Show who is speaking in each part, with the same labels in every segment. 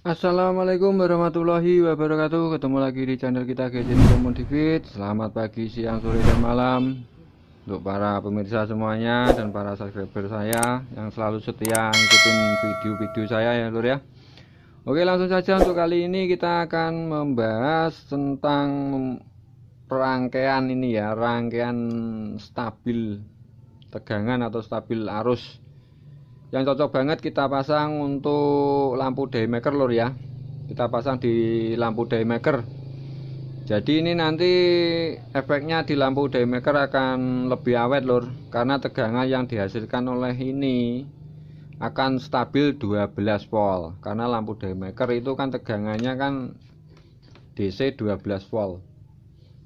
Speaker 1: Assalamualaikum warahmatullahi wabarakatuh Ketemu lagi di channel kita Gadget TV Selamat pagi, siang, sore, dan malam Untuk para pemirsa semuanya Dan para subscriber saya Yang selalu setia ngikutin video-video saya ya lur ya Oke langsung saja untuk kali ini kita akan membahas tentang rangkaian ini ya rangkaian stabil tegangan atau stabil arus yang cocok banget kita pasang untuk lampu daymaker lor ya kita pasang di lampu daymaker jadi ini nanti efeknya di lampu daymaker akan lebih awet lor karena tegangan yang dihasilkan oleh ini akan stabil 12 volt karena lampu daymaker itu kan tegangannya kan DC 12 volt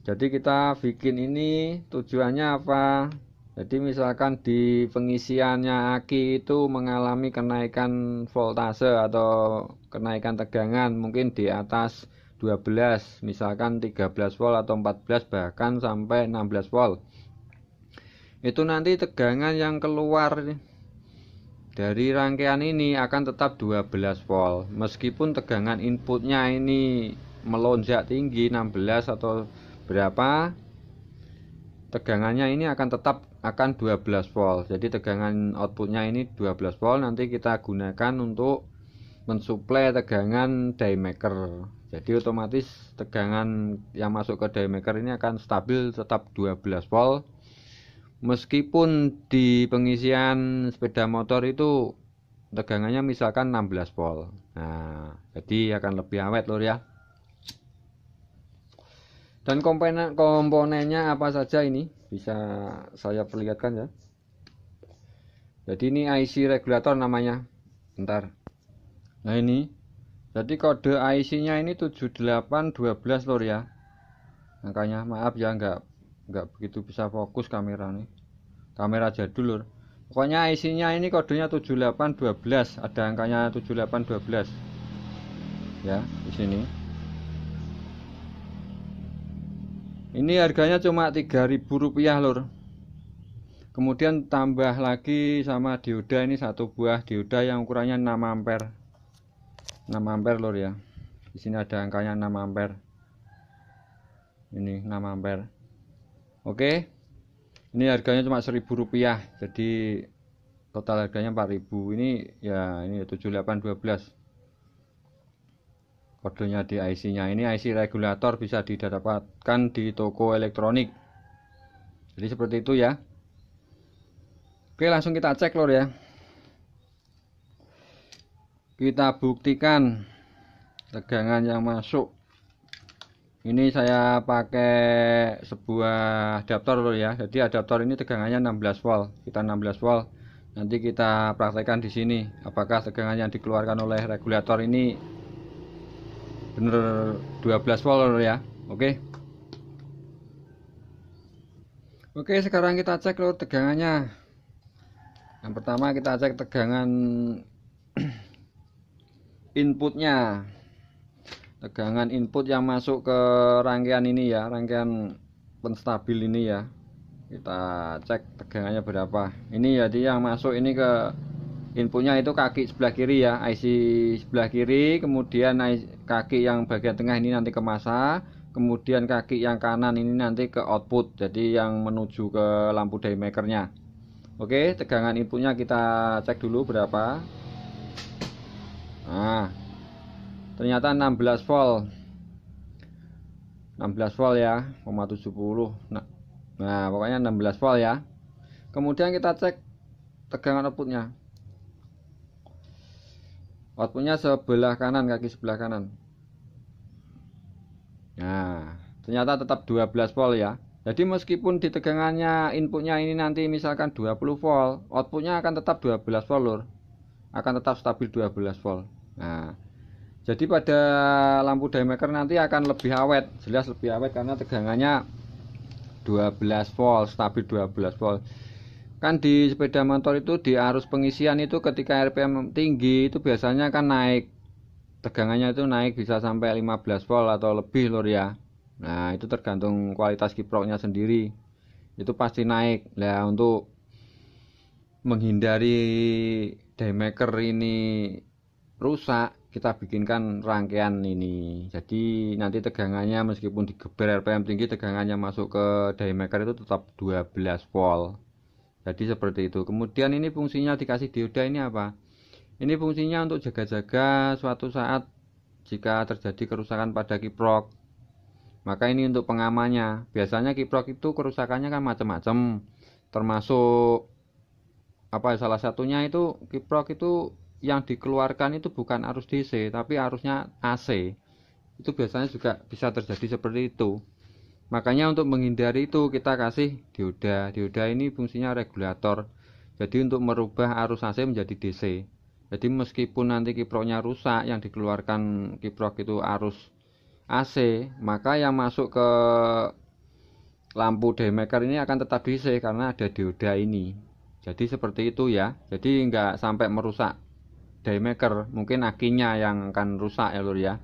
Speaker 1: jadi kita bikin ini tujuannya apa jadi misalkan di pengisiannya aki itu mengalami kenaikan voltase atau kenaikan tegangan mungkin di atas 12 misalkan 13 volt atau 14 bahkan sampai 16 volt itu nanti tegangan yang keluar dari rangkaian ini akan tetap 12 volt meskipun tegangan inputnya ini melonjak tinggi 16 atau berapa tegangannya ini akan tetap akan 12 volt jadi tegangan outputnya ini 12 volt nanti kita gunakan untuk mensuplai tegangan die jadi otomatis tegangan yang masuk ke die ini akan stabil tetap 12 volt meskipun di pengisian sepeda motor itu tegangannya misalkan 16 volt nah jadi akan lebih awet lor ya dan komponen komponennya apa saja ini bisa saya perlihatkan ya jadi ini IC regulator namanya Ntar. nah ini jadi kode IC nya ini 7812 lor ya makanya maaf ya nggak nggak begitu bisa fokus kamera nih kamera jadul lor pokoknya IC nya ini kodenya 7812 ada angkanya 7812 ya di sini ini harganya cuma 3000 rupiah lor kemudian tambah lagi sama dioda ini satu buah dioda yang ukurannya 6 ampere 6 ampere lor ya di sini ada angkanya 6 ampere ini 6 ampere oke ini harganya cuma 1000 rupiah jadi total harganya 4000 ini ya ini 7812 ya kodenya di IC-nya ini IC regulator bisa didapatkan di toko elektronik jadi seperti itu ya oke langsung kita cek lor ya kita buktikan tegangan yang masuk ini saya pakai sebuah adaptor lor ya jadi adaptor ini tegangannya 16 volt kita 16 volt nanti kita praktekkan di sini apakah tegangan yang dikeluarkan oleh regulator ini bener 12 volt ya oke oke sekarang kita cek loh tegangannya yang pertama kita cek tegangan inputnya tegangan input yang masuk ke rangkaian ini ya rangkaian penstabil ini ya kita cek tegangannya berapa ini jadi ya, yang masuk ini ke inputnya itu kaki sebelah kiri ya IC sebelah kiri kemudian kaki yang bagian tengah ini nanti ke masa kemudian kaki yang kanan ini nanti ke output jadi yang menuju ke lampu makernya. oke tegangan inputnya kita cek dulu berapa nah ternyata 16 volt 16 volt ya 0,70 nah, nah pokoknya 16 volt ya kemudian kita cek tegangan outputnya outputnya sebelah kanan kaki sebelah kanan nah ternyata tetap 12 volt ya jadi meskipun di tegangannya inputnya ini nanti misalkan 20 volt outputnya akan tetap 12 volt lor. akan tetap stabil 12 volt nah jadi pada lampu daymaker nanti akan lebih awet jelas lebih awet karena tegangannya 12 volt stabil 12 volt kan di sepeda motor itu di arus pengisian itu ketika RPM tinggi itu biasanya kan naik tegangannya itu naik bisa sampai 15 volt atau lebih lor ya nah itu tergantung kualitas kiproknya sendiri itu pasti naik ya untuk menghindari daymaker ini rusak kita bikinkan rangkaian ini jadi nanti tegangannya meskipun digeber RPM tinggi tegangannya masuk ke daymaker itu tetap 12 volt jadi seperti itu. Kemudian ini fungsinya dikasih dioda ini apa? Ini fungsinya untuk jaga-jaga suatu saat jika terjadi kerusakan pada kiprok. Maka ini untuk pengamannya. Biasanya kiprok itu kerusakannya kan macam-macam. Termasuk apa salah satunya itu kiprok itu yang dikeluarkan itu bukan arus DC tapi arusnya AC. Itu biasanya juga bisa terjadi seperti itu. Makanya untuk menghindari itu kita kasih dioda. Dioda ini fungsinya regulator. Jadi untuk merubah arus AC menjadi DC. Jadi meskipun nanti kiproknya rusak yang dikeluarkan kiprok itu arus AC, maka yang masuk ke lampu daymaker ini akan tetap DC karena ada dioda ini. Jadi seperti itu ya. Jadi nggak sampai merusak daymaker, mungkin akinya yang akan rusak ya lur ya.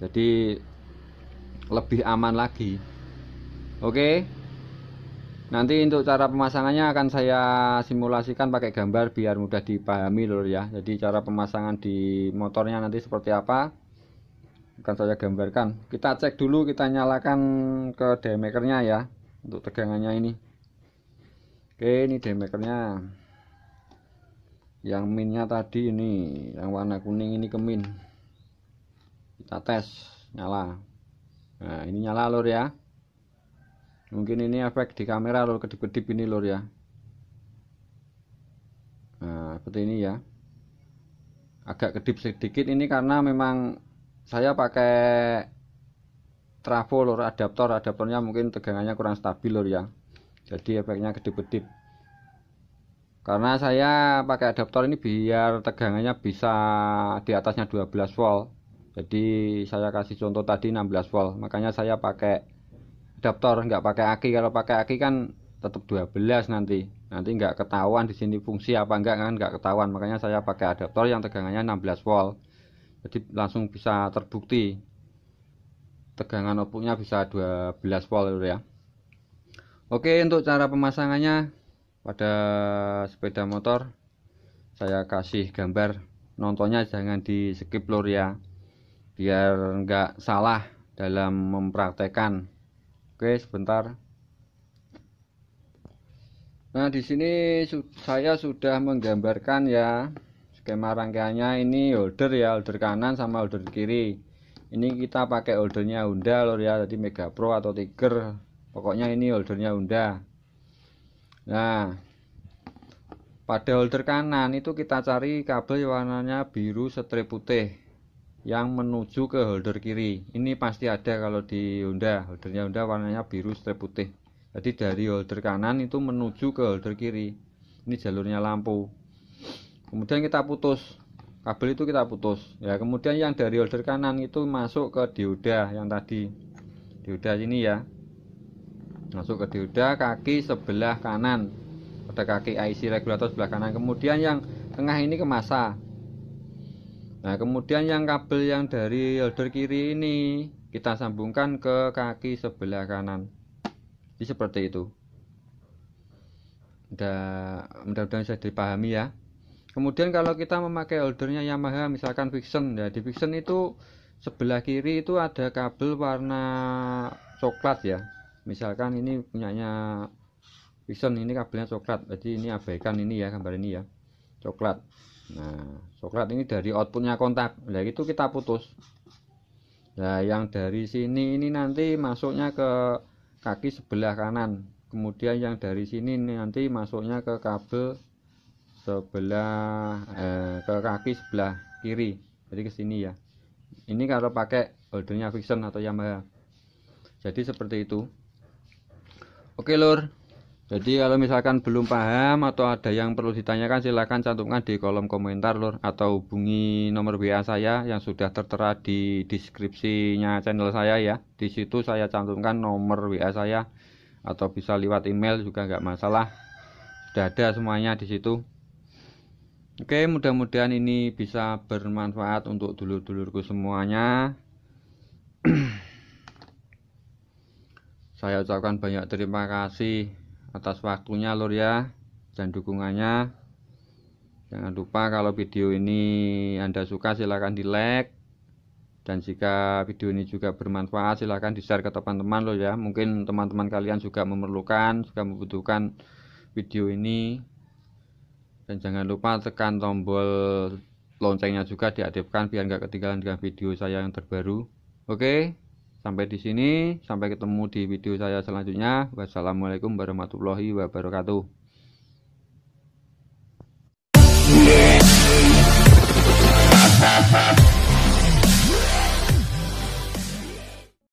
Speaker 1: Jadi lebih aman lagi oke nanti untuk cara pemasangannya akan saya simulasikan pakai gambar biar mudah dipahami lur ya jadi cara pemasangan di motornya nanti seperti apa akan saya gambarkan kita cek dulu kita nyalakan ke demakernya ya untuk tegangannya ini oke ini demakernya yang minnya tadi ini yang warna kuning ini ke min. kita tes nyala nah ini nyala lur ya mungkin ini efek di kamera lur kedip-kedip ini lur ya nah seperti ini ya agak kedip sedikit ini karena memang saya pakai trafo lur adaptor adaptornya mungkin tegangannya kurang stabil lur ya jadi efeknya kedip-kedip karena saya pakai adaptor ini biar tegangannya bisa di atasnya 12 volt jadi saya kasih contoh tadi 16 volt makanya saya pakai adaptor enggak pakai aki kalau pakai aki kan tetap 12 nanti nanti enggak ketahuan di sini fungsi apa enggak kan enggak ketahuan makanya saya pakai adaptor yang tegangannya 16 volt jadi langsung bisa terbukti tegangan outputnya bisa 12 volt ya oke untuk cara pemasangannya pada sepeda motor saya kasih gambar nontonnya jangan di skip lor ya biar nggak salah dalam mempraktekan, oke sebentar nah di sini saya sudah menggambarkan ya skema rangkaiannya ini holder ya holder kanan sama holder kiri ini kita pakai holdernya Honda lor ya tadi Mega Pro atau Tiger pokoknya ini holdernya Honda nah pada holder kanan itu kita cari kabel warnanya biru setrip putih yang menuju ke holder kiri ini pasti ada kalau di Honda holdernya Honda warnanya biru strip putih jadi dari holder kanan itu menuju ke holder kiri ini jalurnya lampu kemudian kita putus kabel itu kita putus ya kemudian yang dari holder kanan itu masuk ke dioda yang tadi dioda ini ya masuk ke dioda kaki sebelah kanan pada kaki IC regulator sebelah kanan kemudian yang tengah ini ke masa Nah, kemudian yang kabel yang dari holder kiri ini kita sambungkan ke kaki sebelah kanan. Jadi seperti itu. Mudah-mudahan bisa dipahami ya. Kemudian kalau kita memakai holdernya Yamaha misalkan Vixen, ya nah, di Vixen itu sebelah kiri itu ada kabel warna coklat ya. Misalkan ini punyanya Vixen ini kabelnya coklat. Jadi ini abaikan ini ya gambar ini ya. Coklat. Nah, coklat ini dari outputnya kontak. Nah, itu kita putus. Nah, yang dari sini ini nanti masuknya ke kaki sebelah kanan. Kemudian yang dari sini nanti masuknya ke kabel sebelah eh, ke kaki sebelah kiri. Jadi ke sini ya. Ini kalau pakai holdernya Vixen atau Yamaha. Jadi seperti itu. Oke, Lur. Jadi kalau misalkan belum paham atau ada yang perlu ditanyakan silahkan cantumkan di kolom komentar lor atau hubungi nomor WA saya yang sudah tertera di deskripsinya channel saya ya. Di situ saya cantumkan nomor WA saya atau bisa lewat email juga nggak masalah. Sudah ada semuanya di situ. Oke, mudah-mudahan ini bisa bermanfaat untuk dulur-dulurku semuanya. saya ucapkan banyak terima kasih atas waktunya lur ya dan dukungannya jangan lupa kalau video ini anda suka silahkan di like dan jika video ini juga bermanfaat silahkan di share ke teman-teman lo ya mungkin teman-teman kalian juga memerlukan juga membutuhkan video ini dan jangan lupa tekan tombol loncengnya juga diaktifkan biar nggak ketinggalan dengan video saya yang terbaru oke okay? Sampai di sini, sampai ketemu di video saya selanjutnya. Wassalamualaikum warahmatullahi wabarakatuh.